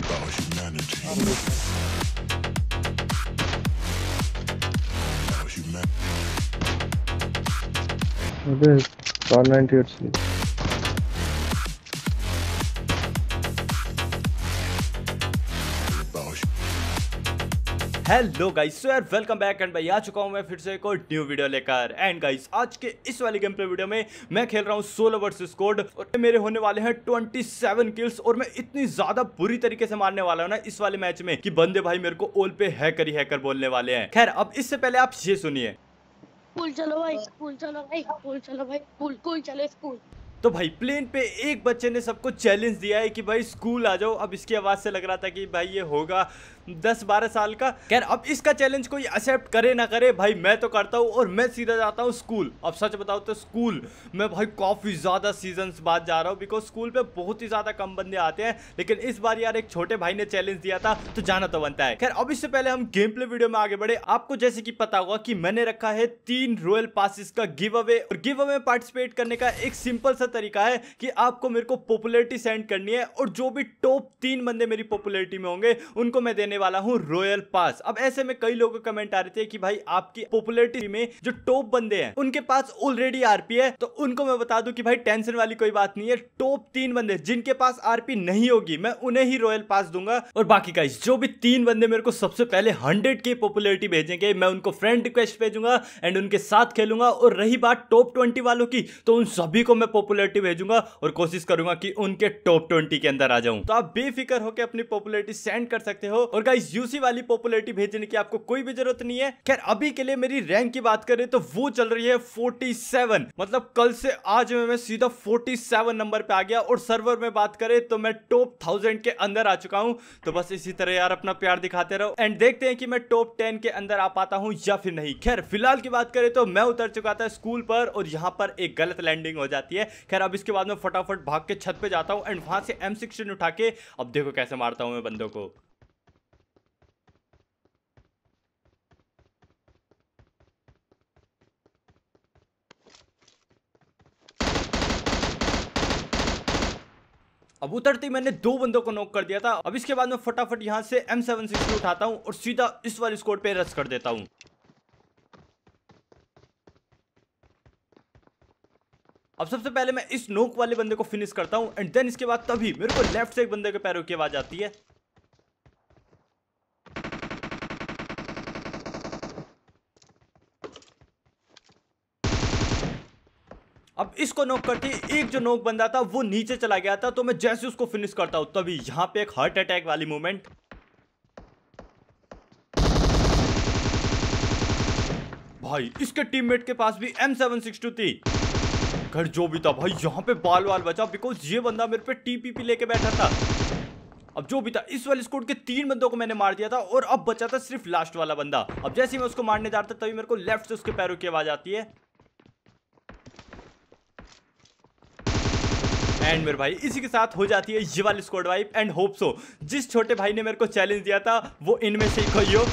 about humanity. About humanity. 198 sleep? Hello guys so यार welcome back and भाई आ चुका हूँ मैं फिर से एक और न्यू वीडियो लेकर एंड गाइस आज के इस वाले गेम पे वीडियो में मैं खेल रहा हूँ सोलो वर्सेस कोड और मेरे होने वाले हैं 27 किल्स और मैं इतनी ज्यादा बुरी तरीके से मारने वाला हूँ ना इस वाले मैच में कि बंदे भाई मेरे को ओल पे हैकर ही हैकर बोलने वाले हैं खैर अब इससे पहले आप ये सुनिए तो भाई प्लेन पे एक बच्चे ने सबको चैलेंज दिया है कि भाई स्कूल आ जाओ अब इसकी आवाज़ से लग रहा था कि भाई ये होगा दस बारह साल का खैर अब इसका चैलेंज कोई एक्सेप्ट करे ना करे भाई मैं तो करता हूँ और मैं सीधा जाता हूँ स्कूल अब सच बताओ तो स्कूल मैं भाई काफ़ी ज़्यादा सीजन्स बाद जा रहा हूँ बिकॉज स्कूल पे बहुत ही ज़्यादा कम बंदे आते हैं लेकिन इस बार यार एक छोटे भाई ने चैलेंज दिया था तो जाना तो बनता है खैर अब इससे पहले हम गेम प्ले वीडियो में आगे बढ़े आपको जैसे कि पता होगा कि मैंने रखा है तीन रॉयल पासिस का गिव अवे और गिव अवे में पार्टिसिपेट करने का एक सिंपल सा तरीका है कि आपको मेरे को पॉपुलरिटी सेंड करनी है और जो भी टॉप तीन बंदे मेरी पॉपुलरिटी में होंगे उनको मैं देने वाला हूँ रॉयल पास अब ऐसे में कई लोग कमेंट आ रहे थे कि भाई आपकी पॉपुलरिटी में जो टॉप बंदे हैं उनके पास ऑलरेडी आरपी है तो उनको मैं बता दूं कि भाई टेंशन वाली कोई बात नहीं है टॉप तीन बंदे जिनके पास आरपी नहीं होगी मैं उन्हें ही रॉयल पास दूंगा और बाकी का जो भी तीन बंदे मेरे को सबसे पहले हंड्रेड की पॉपुलरिटी भेजेंगे मैं उनको फ्रेंड रिक्वेस्ट भेजूंगा एंड उनके साथ खेलूंगा और रही बात टॉप ट्वेंटी वालों की तो उन सभी को मैं पॉपुलरिटी भेजूंगा और कोशिश करूंगा कि उनके टॉप ट्वेंटी के अंदर आ जाऊं तो आप बेफिक्र होकर अपनी पॉपुलरिटी सेंड कर सकते हो और गाइस यूसी वाली पॉपुलरिटी भेजने की आपको कोई भी जरूरत नहीं है खैर अभी के लिए मेरी रैंक की बात करें तो वो चल रही है 47 मतलब कल से आज में मैं सीधा 47 नंबर पे आ गया और सर्वर में बात करें तो मैं टॉप थाउजेंड के अंदर आ चुका हूँ तो बस इसी तरह यार अपना प्यार दिखाते रहो एंड देखते हैं कि मैं टॉप टेन के अंदर आ पाता हूँ या फिर नहीं खैर फिलहाल की बात करें तो मैं उतर चुका था स्कूल पर और यहाँ पर एक गलत लैंडिंग हो जाती है खैर अब इसके बाद में फटाफट भाग के छत पे जाता हूँ एंड वहां से एम उठा के अब देखो कैसे मारता हूँ मैं बंदों को अब उतरते ही मैंने दो बंदों को नॉक कर दिया था अब इसके बाद मैं फटाफट यहाँ से एम सेवन सिक्स उठाता हूँ और सीधा इस वाले स्कोर पे रस कर देता हूँ अब सबसे पहले मैं इस नोक वाले बंदे को फिनिश करता हूँ एंड देन इसके बाद तभी मेरे को लेफ्ट से एक बंदे के पैरों की आवाज आती है अब इसको नोक करते एक जो नोक बंदा था वो नीचे चला गया था तो मैं जैसे उसको फिनिश करता हूं तभी यहां पे एक हार्ट अटैक वाली मूवमेंट भाई इसके टीममेट के पास भी M762 थी घर जो भी था भाई यहाँ पे बाल वाल बचा बिकॉज ये बंदा मेरे पे टीपीपी लेके बैठा था अब जो भी था इस वाले स्कोर के तीन बंदों को मैंने मार दिया था और अब बचा था सिर्फ लास्ट वाला बंदा अब जैसे ही मैं उसको मारने जाता तभी मेरे को लेफ्ट से उसके पैरों की आवाज आती है एंड मेरे भाई इसी के साथ हो जाती है ये वाली squad wipe and hope so जिस छोटे भाई ने मेरे को चैलेंज दिया था वो इनमें से खोई हो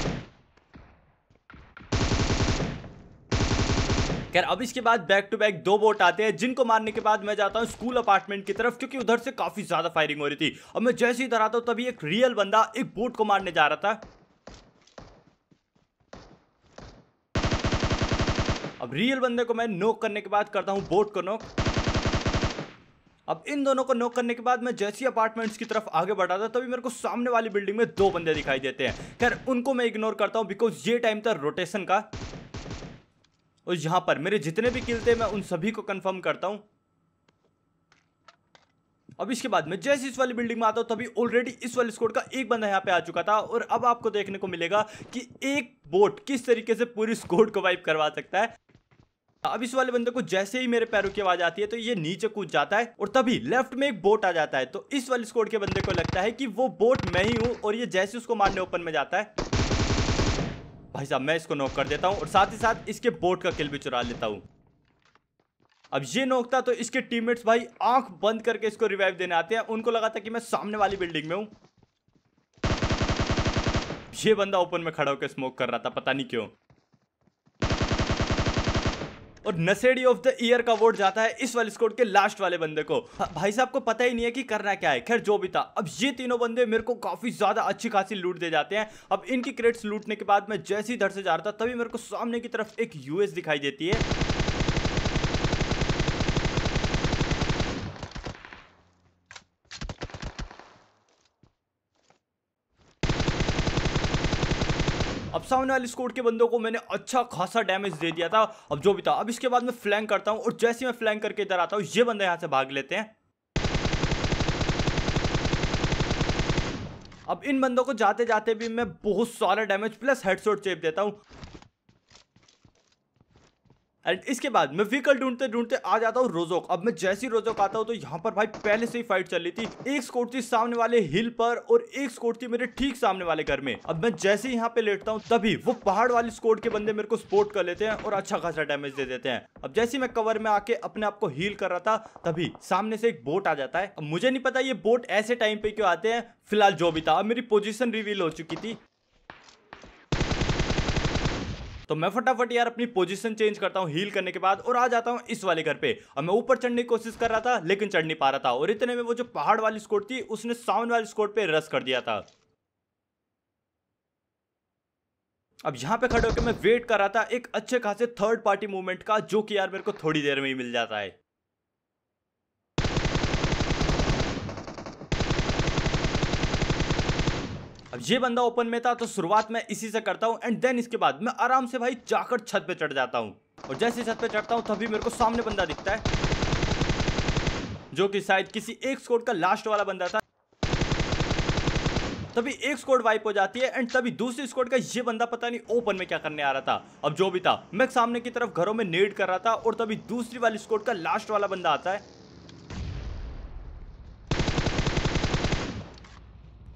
खैर अब इसके बाद बैक टू बैक दो बोट आते हैं जिनको मारने के बाद मैं जाता हूं स्कूल अपार्टमेंट की तरफ क्योंकि उधर से काफी ज्यादा फायरिंग हो रही थी और मैं जैसे ही इधर आता हूं तभी एक रियल बंदा एक बोट को मारने जा रहा था अब रियल बंदे को मैं नोक करने के बाद करता हूं बोट को नोक अब इन दोनों को नोक करने के बाद मैं जैसी अपार्टमेंट्स की तरफ आगे बढ़ा था तभी मेरे को सामने वाली बिल्डिंग में दो बंदे दिखाई देते हैं खैर उनको मैं इग्नोर करता हूँ बिकॉज ये टाइम था रोटेशन का और यहाँ पर मेरे जितने भी किल थे मैं उन सभी को कंफर्म करता हूँ अब इसके बाद मैं जैसे इस वाली बिल्डिंग में आता हूं तभी ऑलरेडी इस वाले स्कोड का एक बंदा यहां पे आ चुका था और अब आपको देखने को मिलेगा कि एक बोट किस तरीके से पूरी स्कोड को वाइप करवा सकता है अब इस वाले बंदे को जैसे ही मेरे पैरों की आवाज आती है तो ये नीचे कूद जाता है और तभी लेफ्ट में एक बोट आ जाता है तो इस वाले स्कोर के बंदे को लगता है कि वो बोट मैं ही हूँ और ये जैसे उसको मारने ओपन में जाता है भाई साहब मैं इसको नोक कर देता हूँ और साथ ही साथ इसके बोट का किल भी चुरा लेता हूँ अब ये नोकता तो इसके टीममेट्स भाई आंख बंद करके इसको रिवाइव देने आते हैं उनको लगा था कि मैं सामने वाली बिल्डिंग में हूं ये बंदा ओपन में खड़ा होकर स्मोक कर रहा था पता नहीं क्यों और नसेडी ऑफ द ईयर का वोट जाता है इस वाले स्कोर के लास्ट वाले बंदे को हाँ, भाई साहब को पता ही नहीं है कि करना क्या है खैर जो भी था अब ये तीनों बंदे मेरे को काफी ज्यादा अच्छी खासी लूट दे जाते हैं अब इनकी क्रेट्स लूटने के बाद मैं जैसे ही धर से जा रहा था तभी मेरे को सामने की तरफ एक यूएस दिखाई देती है सामने वाले स्कोर के बंदों को मैंने अच्छा खासा डैमेज दे दिया था अब जो भी था अब इसके बाद मैं फ्लैंक करता हूँ और जैसे मैं फ्लैंक करके इधर आता हूँ ये बंदे यहाँ से भाग लेते हैं अब इन बंदों को जाते जाते भी मैं बहुत सारा डैमेज प्लस हेडशॉट चेप देता हूँ एंड इसके बाद मैं व्हीकल ढूंढते ढूंढते आ जाता हूँ रोजोक अब मैं जैसी रोजोक आता हूँ तो यहाँ पर भाई पहले से ही फाइट चल रही थी एक स्कोट थी सामने वाले हिल पर और एक स्कोट थी मेरे ठीक सामने वाले घर में अब मैं जैसे यहाँ पे लेटता हूँ तभी वो पहाड़ वाली स्कोट के बंदे मेरे को स्पोर्ट कर लेते हैं और अच्छा खासा डैमेज दे देते हैं अब जैसे मैं कवर में आके अपने आप को हील कर रहा था तभी सामने से एक बोट आ जाता है अब मुझे नहीं पता ये बोट ऐसे टाइम पे क्यों आते हैं फिलहाल जो भी था अब मेरी पोजीशन रिवील हो चुकी थी तो मैं फटाफट यार अपनी पोजिशन चेंज करता हूँ हील करने के बाद और आ जाता हूँ इस वाले घर पे और मैं ऊपर चढ़ने की कोशिश कर रहा था लेकिन चढ़ नहीं पा रहा था और इतने में वो जो पहाड़ वाली स्कोट थी उसने साउंड वाली स्कोट पे रस कर दिया था अब यहाँ पे खड़े होकर मैं वेट कर रहा था एक अच्छे खासे थर्ड पार्टी मूवमेंट का जो कि यार मेरे को थोड़ी देर में ही मिल जाता है अब ये बंदा ओपन में था तो शुरुआत मैं इसी से करता हूँ एंड देन इसके बाद मैं आराम से भाई जाकर छत पे चढ़ जाता हूँ और जैसे छत पे चढ़ता हूँ तभी मेरे को सामने बंदा दिखता है जो कि शायद किसी एक स्कोर का लास्ट वाला बंदा था तभी एक स्कोर वाइप हो जाती है एंड तभी दूसरी स्कोर का ये बंदा पता नहीं ओपन में क्या करने आ रहा था अब जो भी था मैं सामने की तरफ घरों में नेड कर रहा था और तभी दूसरी वाली स्कोर का लास्ट वाला बंदा आता है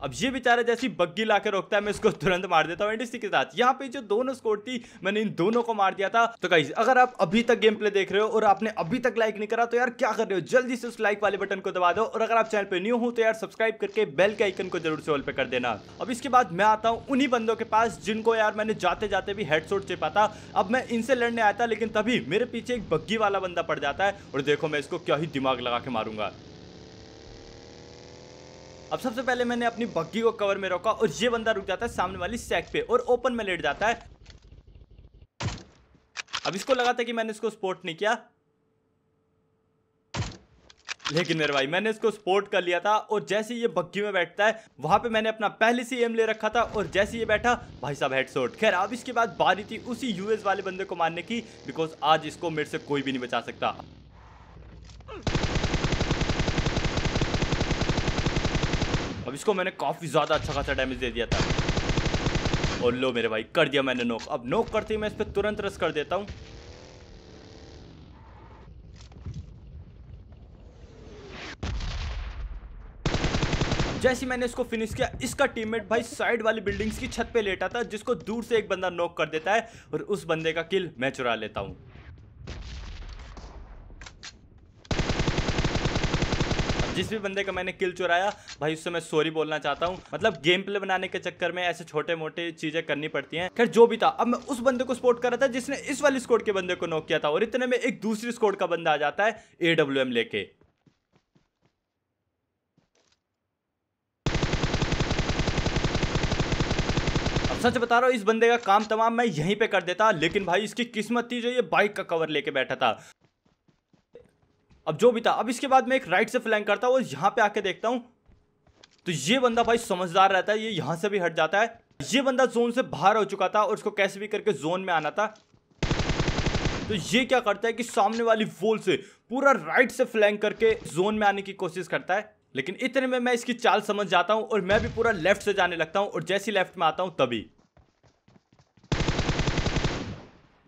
अब ये बेचारा जैसी बग्गी ला रोकता है मैं इसको तुरंत मार देता हूँ इसी के साथ यहाँ पे जो दोनों स्कोर थी मैंने इन दोनों को मार दिया था तो कहीं अगर आप अभी तक गेम प्ले देख रहे हो और आपने अभी तक लाइक नहीं करा तो यार क्या कर रहे हो जल्दी से उस लाइक वाले बटन को दबा दो और अगर आप चैनल पे न्यू हो तो यार सब्सक्राइब करके बेल के आइकन को जरूर से ऑल पे कर देना अब इसके बाद मैं आता हूँ उन्हीं बंदों के पास जिनको यार मैंने जाते जाते भी हेडशॉट चेपा था अब मैं इनसे लड़ने आया था लेकिन तभी मेरे पीछे एक बग्गी वाला बंदा पड़ जाता है और देखो मैं इसको क्या ही दिमाग लगा के मारूंगा अब सबसे पहले मैंने अपनी बग्गी को कवर में रोका और ये बंदा रुक जाता है सामने वाली सेक पे और ओपन में लेट जाता है अब इसको लगा था कि मैंने इसको स्पोर्ट नहीं किया लेकिन मेरे भाई मैंने इसको सपोर्ट कर लिया था और जैसे ये बग्गी में बैठता है वहां पे मैंने अपना पहले से एम ले रखा था और जैसे ये बैठा भाई साहब हेडशॉट खैर अब इसके बाद बारी थी उसी यूएस वाले बंदे को मारने की बिकॉज आज इसको मेरे से कोई भी नहीं बचा सकता अब इसको मैंने काफ़ी ज़्यादा अच्छा खासा डैमेज दे दिया था और लो मेरे भाई कर दिया मैंने नोक अब नोक करते ही मैं इस पर तुरंत रस कर देता हूं जैसे मैंने इसको फिनिश किया इसका टीममेट भाई साइड वाली बिल्डिंग्स की छत पे लेटा था जिसको दूर से एक बंदा नॉक कर देता है और उस बंदे का किल मैं चुरा लेता हूं जिस भी बंदे का मैंने किल चुराया भाई उससे मैं सॉरी बोलना चाहता हूँ मतलब गेम प्ले बनाने के चक्कर में ऐसे छोटे मोटे चीज़ें करनी पड़ती हैं खैर जो भी था अब मैं उस बंदे को सपोर्ट कर रहा था जिसने इस वाली स्कोड के बंदे को नोक किया था और इतने में एक दूसरी स्कोड का बंदा आ जाता है एडब्ल्यू लेके सच बता रहा हूँ इस बंदे का काम तमाम मैं यहीं पे कर देता लेकिन भाई इसकी किस्मत थी जो ये बाइक का कवर लेके बैठा था अब जो भी था अब इसके बाद मैं एक राइट से फ्लैंक करता हूँ और यहाँ पे आके देखता हूँ तो ये बंदा भाई समझदार रहता है ये यहाँ से भी हट जाता है ये बंदा जोन से बाहर हो चुका था और इसको कैसे भी करके जोन में आना था तो ये क्या करता है कि सामने वाली वोल से पूरा राइट से फ्लैंक करके जोन में आने की कोशिश करता है लेकिन इतने में मैं इसकी चाल समझ जाता हूँ और मैं भी पूरा लेफ्ट से जाने लगता हूँ और जैसी लेफ्ट में आता हूँ तभी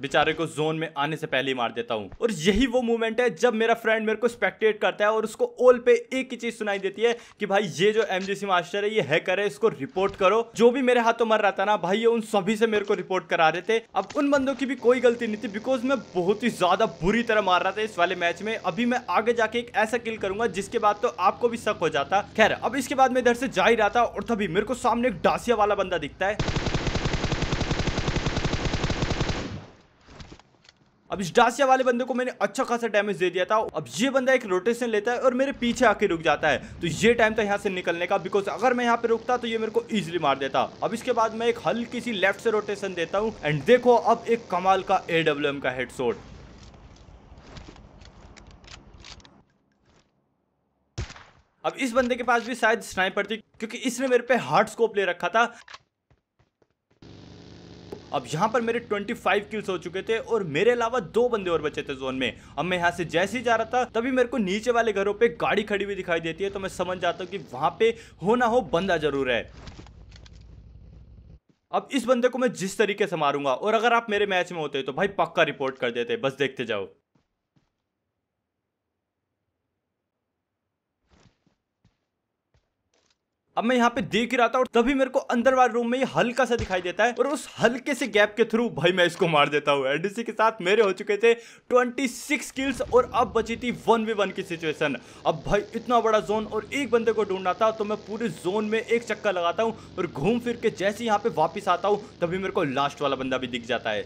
बेचारे को जोन में आने से पहले ही मार देता हूँ और यही वो मूवमेंट है जब मेरा फ्रेंड मेरे को स्पेक्टेट करता है और उसको ओल पे एक ही चीज सुनाई देती है कि भाई ये जो एमजीसी मास्टर है ये है है इसको रिपोर्ट करो जो भी मेरे हाथों मर रहा था ना भाई ये उन सभी से मेरे को रिपोर्ट करा रहे थे अब उन बंदों की भी कोई गलती नहीं थी बिकॉज मैं बहुत ही ज्यादा बुरी तरह मार रहा था इस वाले मैच में अभी मैं आगे जाके एक ऐसा किल करूंगा जिसके बाद तो आपको भी शक हो जाता खैर अब इसके बाद मैं इधर से जा ही रहा था और तभी मेरे को सामने एक डासिया वाला बंदा दिखता है अब इस डासिया वाले बंदे को मैंने अच्छा खासा डैमेज दे दिया था अब ये बंदा एक रोटेशन लेता है और मेरे पीछे आके रुक जाता है तो ये टाइम था यहाँ से निकलने का बिकॉज अगर मैं यहाँ पे रुकता तो ये मेरे को इजिली मार देता अब इसके बाद मैं एक हल्की सी लेफ्ट से रोटेशन देता हूँ एंड देखो अब एक कमाल का ए का हेड अब इस बंदे के पास भी शायद स्नाइपर थी क्योंकि इसने मेरे पे हार्ड स्कोप ले रखा था अब यहां पर मेरे 25 किल्स हो चुके थे और मेरे अलावा दो बंदे और बचे थे जोन में अब मैं यहां से जैसे ही जा रहा था तभी मेरे को नीचे वाले घरों पर गाड़ी खड़ी हुई दिखाई देती है तो मैं समझ जाता हूँ कि वहां पे हो ना हो बंदा जरूर है अब इस बंदे को मैं जिस तरीके से मारूंगा और अगर आप मेरे मैच में होते तो भाई पक्का रिपोर्ट कर देते बस देखते जाओ अब मैं यहाँ पे देख ही रहा था और तभी मेरे को अंदर वाले रूम में ये हल्का सा दिखाई देता है और उस हल्के से गैप के थ्रू भाई मैं इसको मार देता हूँ एडीसी के साथ मेरे हो चुके थे 26 किल्स और अब बची थी वन वे वन की सिचुएशन अब भाई इतना बड़ा जोन और एक बंदे को ढूंढना था तो मैं पूरे जोन में एक चक्कर लगाता हूँ और घूम फिर के जैसे यहाँ पे वापिस आता हूँ तभी मेरे को लास्ट वाला बंदा भी दिख जाता है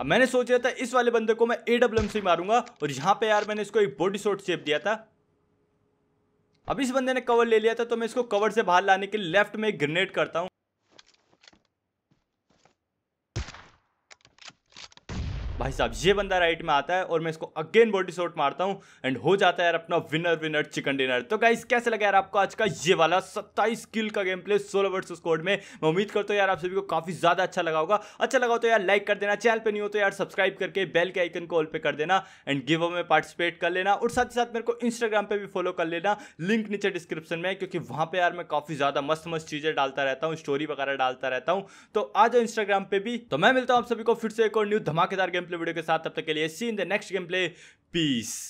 अब मैंने सोच रहा था इस वाले बंदे को मैं ए डब्ल्यू से मारूंगा और यहाँ पे यार मैंने इसको एक बॉडी शॉट शेप दिया था अब इस बंदे ने कवर ले लिया था तो मैं इसको कवर से बाहर लाने के लेफ्ट में ग्रेनेड करता हूँ भाई साहब ये बंदा राइट में आता है और मैं इसको अगेन बॉडी शॉट मारता हूँ एंड हो जाता है यार अपना विनर विनर चिकन डिनर तो गाइस कैसे लगा यार आपको आज का ये वाला सत्ताईस किल का game play solo versus squad में मैं उम्मीद करता हूँ यार आप सभी को काफी ज्यादा अच्छा लगा होगा अच्छा लगा तो यार लाइक कर देना चैनल पर नहीं हो तो यार सब्सक्राइब करके बेल के आइकन को ऑल पे कर देना एंड गिव में पार्टिसिपेट कर लेना और साथ ही साथ मेरे को इंस्टाग्राम पर भी फॉलो कर लेना लिंक नीचे डिस्क्रिप्शन में क्योंकि वहाँ पर यार मैं काफी ज्यादा मस्त मस्त चीजें डालता रहता हूँ स्टोरी वगैरह डालता रहता हूँ तो आ जाओ इंस्टाग्राम पे भी तो मैं मिलता हूँ आप सभी को फिर से एक और न्यू धमाकेदार गेम वीडियो के साथ तब तक के लिए see in the next gameplay piece